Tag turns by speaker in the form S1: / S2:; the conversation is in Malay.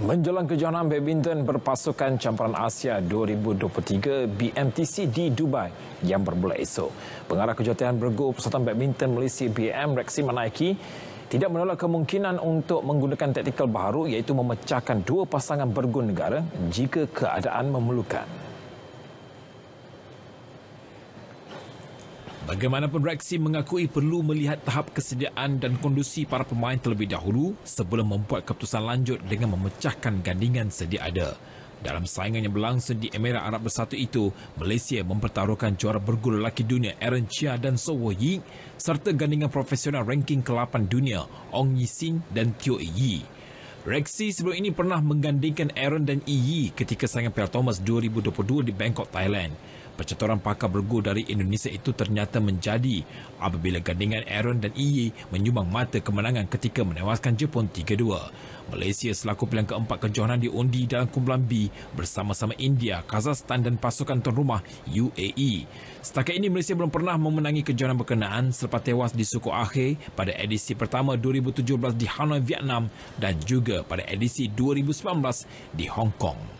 S1: Menjelang kejohanan badminton berpasukan campuran Asia 2023 BMTC di Dubai yang bermula esok. Pengarah kejohanan bergu Persatuan Badminton Malaysia BM Reksi Manaiki tidak menolak kemungkinan untuk menggunakan taktikal baru iaitu memecahkan dua pasangan bergu negara jika keadaan memerlukan. Bagaimanapun Rexy mengakui perlu melihat tahap kesediaan dan kondisi para pemain terlebih dahulu sebelum membuat keputusan lanjut dengan memecahkan gandingan sedia ada. Dalam saingan yang berlangsung di Emirat Arab Bersatu itu, Malaysia mempertaruhkan juara bergulu lelaki dunia Aaron Chia dan So Wo Yi serta gandingan profesional ranking ke-8 dunia Ong Yi Sin dan Teo Yi. Rexy sebelum ini pernah menggandingkan Aaron dan Yi ketika saingan Piala Thomas 2022 di Bangkok, Thailand. Percaturan pakar bergol dari Indonesia itu ternyata menjadi apabila gandingan Aaron dan EA menyumbang mata kemenangan ketika menewaskan Jepun 3-2. Malaysia selaku pilihan keempat kejohanan diundi dalam kumpulan B bersama-sama India, Kazakhstan dan pasukan tuan rumah UAE. Setakat ini Malaysia belum pernah memenangi kejohanan berkenaan selepas tewas di suku akhir pada edisi pertama 2017 di Hanoi, Vietnam dan juga pada edisi 2019 di Hong Kong.